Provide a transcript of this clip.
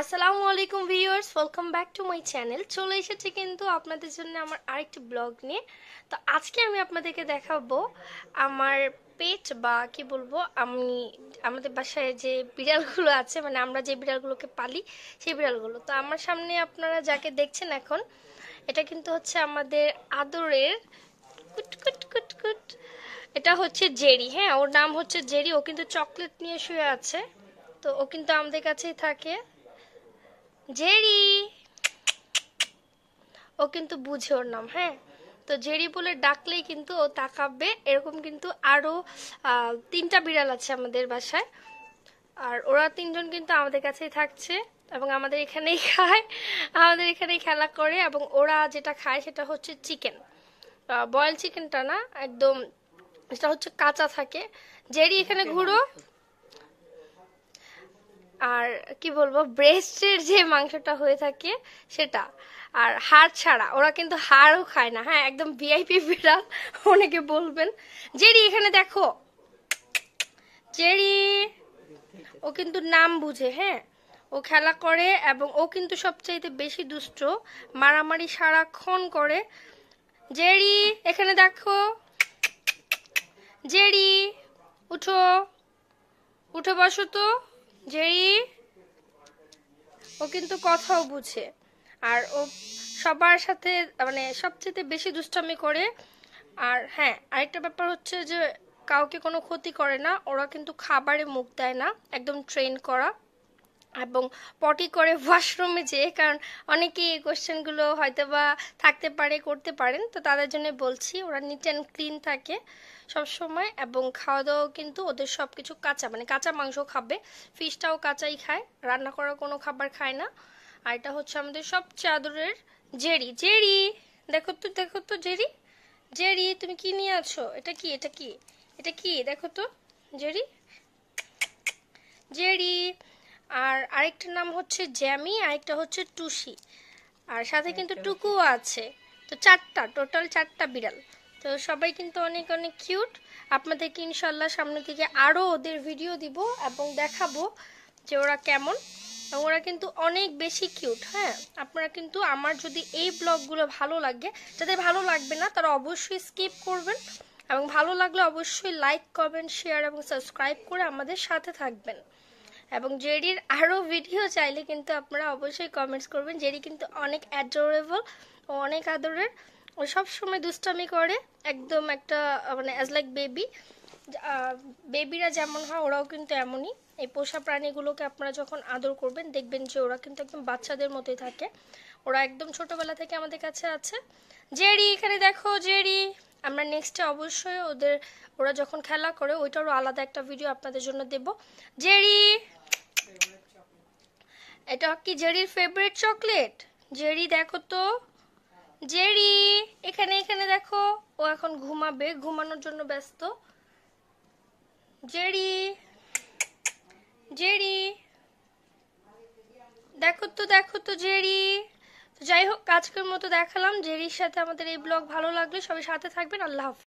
আসসালামু আলাইকুম viewers welcome back to my channel চলে এসেছি কিন্তু আপনাদের জন্য আমার আরেকটি ব্লগ নিয়ে তো আজকে আমি আপনাদেরকে দেখাবো আমার পেট বা কি বলবো আমি আমাদের বাসায় যে বিড়ালগুলো আছে মানে আমরা যে বিড়ালগুলোকে পালি সেই বিড়ালগুলো তো আমার সামনে আপনারা যাকে দেখছেন এখন এটা কিন্তু হচ্ছে আমাদের আদরের কুটকুট কুটকুট এটা হচ্ছে জেরি হ্যাঁ ওর নাম হচ্ছে জেরি ও কিন্তু চকলেট নিয়ে শুয়ে আছে তো ও কিন্তু আমাদের কাছেই থাকে জেরি ও কিন্তু বুঝে ওর নাম হ্যাঁ তো জেরি বলে ডাকলেই কিন্তু ও তাকাবে এরকম কিন্তু আরও তিনটা বিড়াল আছে আমাদের বাসায় আর ওরা তিনজন কিন্তু আমাদের কাছেই থাকছে এবং আমাদের এখানেই খায় আমাদের এখানেই খেলা করে এবং ওরা যেটা খায় সেটা হচ্ছে চিকেন বয়েল চিকেনটা না একদম সেটা হচ্ছে কাঁচা থাকে জেরি এখানে ঘুরো আর কি বলবো ব্রেস্টের যে মাংসটা হয়ে থাকে সেটা আর হাড় ছাড়া ওরা কিন্তু হাড়ও খায় না হ্যাঁ একদম ভিআইপি বিড়াল অনেকে বলবেন জেরি এখানে দেখো জেরি ও কিন্তু নাম বুঝে হ্যাঁ ও খেলা করে এবং ও কিন্তু সবচাইতে বেশি দুষ্ট মারামারি সারাক্ষণ করে জেরি এখানে দেখো জেরি উঠো উঠে বসো তো ও কিন্তু কথাও বুঝে আর ও সবার সাথে মানে সবচেয়ে বেশি দুষ্টামি করে আর হ্যাঁ আরেকটা ব্যাপার হচ্ছে যে কাউকে কোনো ক্ষতি করে না ওরা কিন্তু খাবারে মুখ দেয় না একদম ট্রেন করা এবং পটি করে ওয়াশরুমে যেয়ে কারণ অনেকেই এই কোশ্চেনগুলো হয়তো বা থাকতে পারে করতে পারেন তো তাদের জন্য বলছি ওরা নিট অ্যান্ড ক্লিন থাকে সব সময় এবং খাওয়া দাওয়াও কিন্তু ওদের সব কিছু কাঁচা মানে কাঁচা মাংস খাবে ফিশটাও কাঁচাই খায় রান্না করার কোনো খাবার খায় না আর এটা হচ্ছে আমাদের সব চাদরের জেরি জেরি দেখো তো দেখো তো জেরি জেরি তুমি কি নিয়ে আছো এটা কি এটা কি এটা কি দেখো তো জেরি জেরি আর আরেকটার নাম হচ্ছে জ্যামি আরেকটা হচ্ছে টুসি আর সাথে কিন্তু টুকুও আছে তো চারটা টোটাল চারটা বিড়াল তো সবাই কিন্তু অনেক অনেক কিউট আপনাদেরকে ইনশাল্লাহ সামনে থেকে আরও ওদের ভিডিও দিব এবং দেখাবো যে ওরা কেমন এবং ওরা কিন্তু অনেক বেশি কিউট হ্যাঁ আপনারা কিন্তু আমার যদি এই ব্লগগুলো ভালো লাগে যাদের ভালো লাগবে না তারা অবশ্যই স্কিপ করবেন এবং ভালো লাগলে অবশ্যই লাইক কমেন্ট শেয়ার এবং সাবস্ক্রাইব করে আমাদের সাথে থাকবেন এবং জেরির আরও ভিডিও চাইলে কিন্তু আপনারা অবশ্যই কমেন্টস করবেন জেরি কিন্তু অনেক অ্যাডোরেবল ও অনেক আদরের ও সবসময় দুষ্টামি করে একদম একটা মানে অ্যাজ লাইক বেবি বেবিরা যেমন হয় ওরাও কিন্তু এমনই এই পোষা প্রাণীগুলোকে আপনারা যখন আদর করবেন দেখবেন যে ওরা কিন্তু একদম বাচ্চাদের মতোই থাকে ওরা একদম ছোটবেলা থেকে আমাদের কাছে আছে জেরি এখানে দেখো জেরি আমরা নেক্সটে অবশ্যই ওদের ওরা যখন খেলা করে ওইটারও আলাদা একটা ভিডিও আপনাদের জন্য দেব জেরি এটা কি জেরির ফেভারিট চকলেট জেরি দেখো তো জেরি এখানে এখানে দেখো ও এখন ঘুমাবে ঘুমানোর জন্য ব্যস্ত জেরি জেরি দেখো তো দেখো তো জেরি যাই হোক আজকের মতো দেখালাম জেরির সাথে আমাদের এই ব্লগ ভালো লাগলে সবাই সাথে থাকবেন আল্লাহ হাফিজ